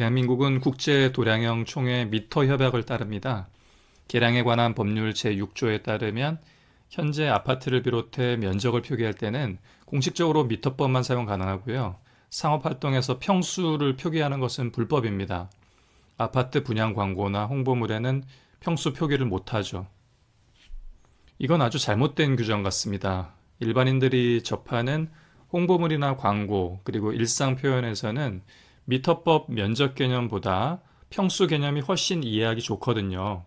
대한민국은 국제 도량형 총회 미터 협약을 따릅니다. 계량에 관한 법률 제6조에 따르면 현재 아파트를 비롯해 면적을 표기할 때는 공식적으로 미터법만 사용 가능하고요. 상업 활동에서 평수를 표기하는 것은 불법입니다. 아파트 분양 광고나 홍보물에는 평수 표기를 못하죠. 이건 아주 잘못된 규정 같습니다. 일반인들이 접하는 홍보물이나 광고, 그리고 일상 표현에서는 미터법 면적 개념보다 평수 개념이 훨씬 이해하기 좋거든요.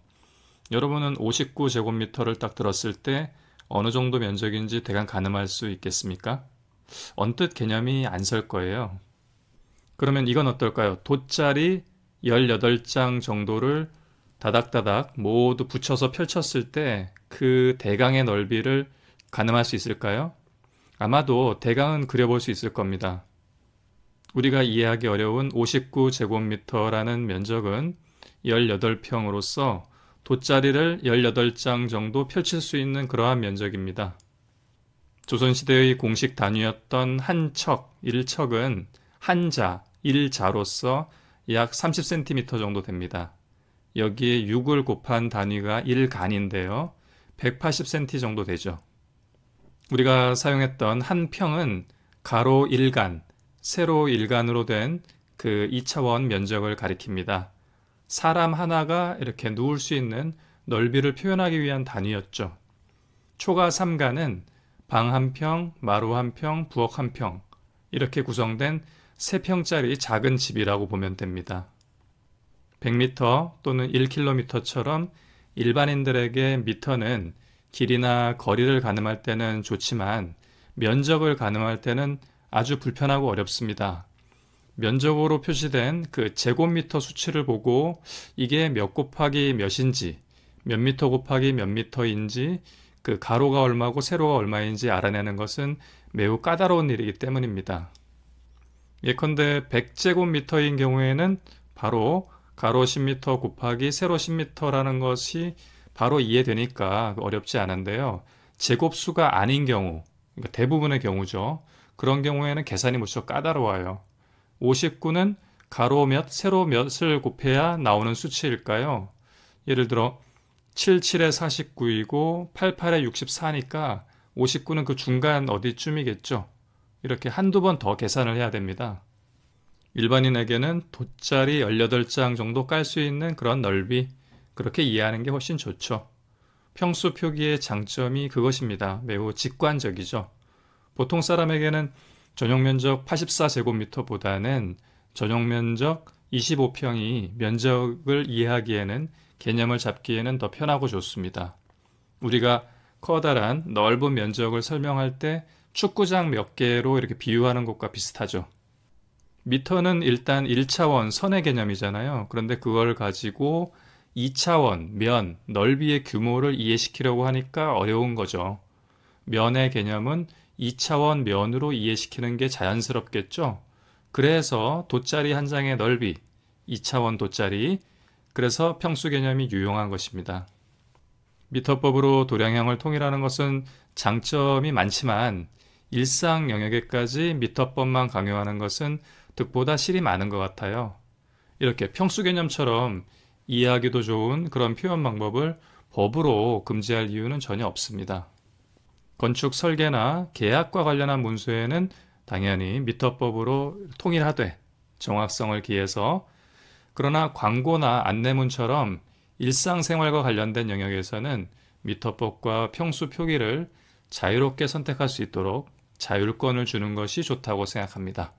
여러분은 59제곱미터를 딱 들었을 때 어느 정도 면적인지 대강 가늠할 수 있겠습니까? 언뜻 개념이 안 설 거예요. 그러면 이건 어떨까요? 돗자리 18장 정도를 다닥다닥 모두 붙여서 펼쳤을 때 그 대강의 넓이를 가늠할 수 있을까요? 아마도 대강은 그려볼 수 있을 겁니다. 우리가 이해하기 어려운 59제곱미터라는 면적은 18평으로서 돗자리를 18장 정도 펼칠 수 있는 그러한 면적입니다. 조선시대의 공식 단위였던 한척, 1척은 한자, 1자로서약 30cm 정도 됩니다. 여기에 6을 곱한 단위가 1간인데요 180cm 정도 되죠. 우리가 사용했던 한 평은 가로 1간 세로 일간으로 된 그 2차원 면적을 가리킵니다. 사람 하나가 이렇게 누울 수 있는 넓이를 표현하기 위한 단위였죠. 초가 3간은 방 한 평, 마루 한 평, 부엌 한 평 이렇게 구성된 3평짜리 작은 집이라고 보면 됩니다. 100m 또는 1km처럼 일반인들에게 미터는 길이나 거리를 가늠할 때는 좋지만 면적을 가늠할 때는 아주 불편하고 어렵습니다. 면적으로 표시된 그 제곱미터 수치를 보고 이게 몇 곱하기 몇인지 몇 미터 곱하기 몇 미터인지 그 가로가 얼마고 세로가 얼마인지 알아내는 것은 매우 까다로운 일이기 때문입니다. 예컨대 100제곱미터인 경우에는 바로 가로 10미터 곱하기 세로 10미터라는 것이 바로 이해되니까 어렵지 않은데요. 제곱수가 아닌 경우, 그러니까 대부분의 경우죠. 그런 경우에는 계산이 무척 까다로워요. 59는 가로 몇, 세로 몇을 곱해야 나오는 수치일까요? 예를 들어 77에 49이고 88에 64니까 59는 그 중간 어디쯤이겠죠. 이렇게 한두 번 더 계산을 해야 됩니다. 일반인에게는 돗자리 18장 정도 깔 수 있는 그런 넓이 그렇게 이해하는 게 훨씬 좋죠. 평수 표기의 장점이 그것입니다. 매우 직관적이죠. 보통 사람에게는 전용 면적 84제곱미터보다는 전용 면적 25평이 면적을 이해하기에는 개념을 잡기에는 더 편하고 좋습니다. 우리가 커다란 넓은 면적을 설명할 때 축구장 몇 개로 이렇게 비유하는 것과 비슷하죠. 미터는 일단 1차원 선의 개념이잖아요. 그런데 그걸 가지고 2차원 면, 넓이의 규모를 이해시키려고 하니까 어려운 거죠. 면의 개념은 2차원 면으로 이해시키는 게 자연스럽겠죠. 그래서 돗자리 한 장의 넓이, 2차원 돗자리, 그래서 평수 개념이 유용한 것입니다. 미터법으로 도량형을 통일하는 것은 장점이 많지만 일상 영역에까지 미터법만 강요하는 것은 득보다 실이 많은 것 같아요. 이렇게 평수 개념처럼 이해하기도 좋은 그런 표현 방법을 법으로 금지할 이유는 전혀 없습니다. 건축 설계나 계약과 관련한 문서에는 당연히 미터법으로 통일하되 정확성을 기해서 그러나 광고나 안내문처럼 일상생활과 관련된 영역에서는 미터법과 평수 표기를 자유롭게 선택할 수 있도록 자율권을 주는 것이 좋다고 생각합니다.